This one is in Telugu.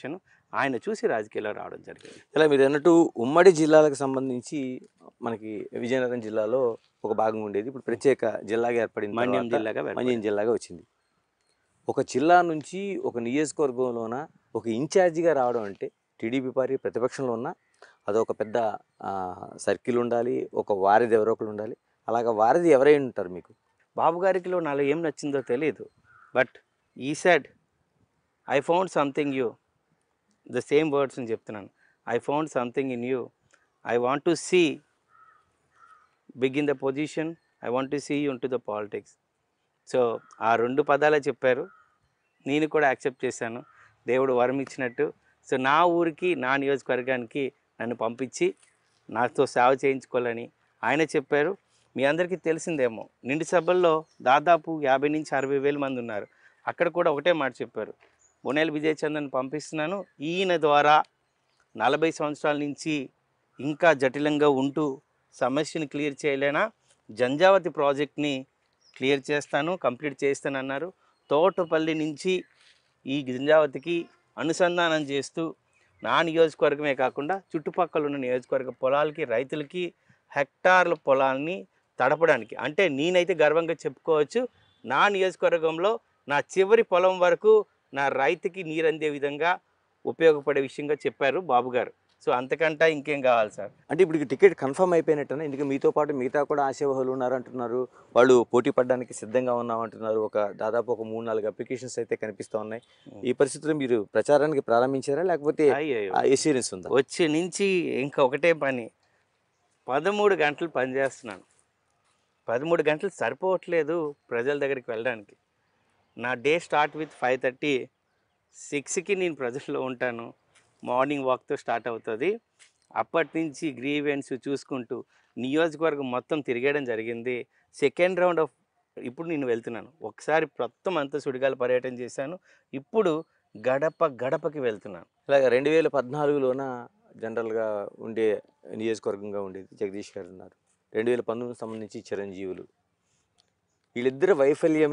సెలక్షన్ ఆయన చూసి రాజకీయాల్లో రావడం జరిగింది ఇలా మీరు అన్నట్టు ఉమ్మడి జిల్లాలకు సంబంధించి మనకి విజయనగరం జిల్లాలో ఒక భాగం ఉండేది ఇప్పుడు ప్రత్యేక జిల్లాగా ఏర్పడింది మన్యం జిల్లాగా మన్యం జిల్లాగా వచ్చింది ఒక జిల్లా నుంచి ఒక నియోజకవర్గంలోన ఒక ఇన్ఛార్జిగా రావడం అంటే టీడీపీ పార్టీ ప్రతిపక్షంలో ఉన్న అదొక పెద్ద సర్కిల్ ఉండాలి ఒక వారిది ఎవరో ఒకరు ఉండాలి అలాగ వారిది ఎవరై ఉంటారు మీకు బాబు గారికిలో నాలో ఏం నచ్చిందో తెలియదు బట్ ఈ side I found something you the same వర్డ్స్ని చెప్తున్నాను I found something in you I want to see big in the position I want to see you to the politics so ఆ రెండు పదాలే చెప్పారు నేను కూడా యాక్సెప్ట్ చేశాను దేవుడు వరం ఇచ్చినట్టు సో నా ఊరికి నా నియోజకవర్గానికి నన్ను పంపించి నాతో సేవ చేయించుకోవాలని ఆయన చెప్పారు మీ అందరికీ తెలిసిందేమో నిండు సభల్లో దాదాపు యాభై నుంచి అరవై వేల మంది ఉన్నారు అక్కడ కూడా ఒకటే మాట చెప్పారు బొనేల విజయచందన్ పంపిస్తున్నాను ఈయన ద్వారా నలభై సంవత్సరాల నుంచి ఇంకా జటిలంగా ఉంటూ సమస్యను క్లియర్ చేయలేనా జంజావతి ప్రాజెక్ట్ని క్లియర్ చేస్తాను కంప్లీట్ చేస్తాను అన్నారు తోటపల్లి నుంచి ఈ జంజావతికి అనుసంధానం చేస్తూ నా నియోజకవర్గమే కాకుండా చుట్టుపక్కల ఉన్న నియోజకవర్గ పొలాలకి రైతులకి హెక్టార్ల పొలాల్ని తడపడానికి అంటే నేనైతే గర్వంగా చెప్పుకోవచ్చు నా నియోజకవర్గంలో నా చివరి పొలం వరకు నా రైతుకి నీరు అందే విధంగా ఉపయోగపడే విషయంగా చెప్పారు బాబు గారు సో అంతకంట ఇంకేం కావాలి సార్ అంటే ఇప్పుడు టికెట్ కన్ఫర్మ్ అయిపోయినట్టున్నా ఇందుకు మీతో పాటు మిగతా కూడా ఆశావహులు ఉన్నారంటున్నారు వాళ్ళు పోటీ పడడానికి సిద్ధంగా ఉన్నామంటున్నారు ఒక దాదాపు ఒక మూడు నాలుగు అప్లికేషన్స్ అయితే కనిపిస్తూ ఉన్నాయి ఈ పరిస్థితుల్లో మీరు ప్రచారానికి ప్రారంభించారా లేకపోతే ఎసీరియన్స్ ఉందా వచ్చే నుంచి ఇంకా ఒకటే పని పదమూడు గంటలు పనిచేస్తున్నాను పదమూడు గంటలు సరిపోవట్లేదు ప్రజల దగ్గరికి వెళ్ళడానికి నా day start with five thirty సిక్స్కి నేను ప్రజల్లో ఉంటాను మార్నింగ్ వాక్తో స్టార్ట్ అవుతుంది అప్పటి నుంచి గ్రీవెన్స్ చూసుకుంటూ నియోజకవర్గం మొత్తం తిరిగేయడం జరిగింది సెకండ్ రౌండ్ ఆఫ్ ఇప్పుడు నేను వెళ్తున్నాను ఒకసారి మొత్తం అంతా సుడిగాల పర్యటన చేశాను ఇప్పుడు గడప గడపకి వెళ్తున్నాను ఇలాగ రెండు వేల పద్నాలుగులోన జనరల్గా ఉండే నియోజకవర్గంగా ఉండేది జగదీష్ గారు ఉన్నారు రెండు వేల పంతొమ్మిది సంబంధించి చిరంజీవులు వీళ్ళిద్దరు వైఫల్యమే